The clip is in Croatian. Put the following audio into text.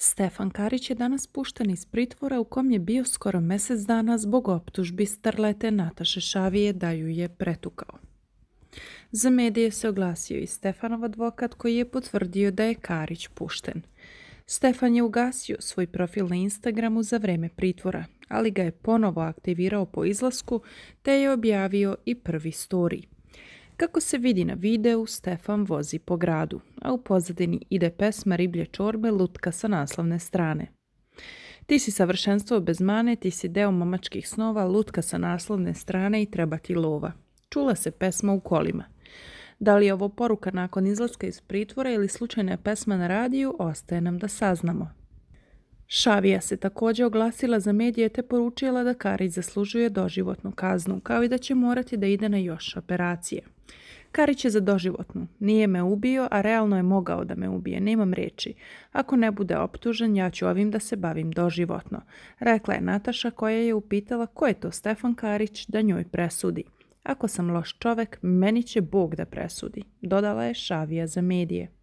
Stefan Karić je danas pušten iz pritvora u kom je bio skoro mjesec dana zbog optužbi strlete Nataše Šavije da ju je pretukao. Za medije se oglasio i Stefanov advokat koji je potvrdio da je Karić pušten. Stefan je ugasio svoj profil na Instagramu za vrijeme pritvora, ali ga je ponovo aktivirao po izlasku te je objavio i prvi storij. Kako se vidi na videu, Stefan vozi po gradu, a u pozadini ide pesma riblje čorbe lutka sa naslovne strane. Ti si savršenstvo bez mane, ti si deo mamačkih snova, lutka sa naslovne strane i treba ti lova. Čula se pesma u kolima. Da li je ovo poruka nakon izlaska iz pritvora ili slučajna pesma na radiju, ostaje nam da saznamo. Šavija se također oglasila za medije te poručila da Karić zaslužuje doživotnu kaznu, kao i da će morati da ide na još operacije. Karić je za doživotnu. Nije me ubio, a realno je mogao da me ubije, nemam reči. Ako ne bude optužen, ja ću ovim da se bavim doživotno, rekla je Nataša koja je upitala ko je to Stefan Karić da njoj presudi. Ako sam loš čovek, meni će Bog da presudi, dodala je Šavija za medije.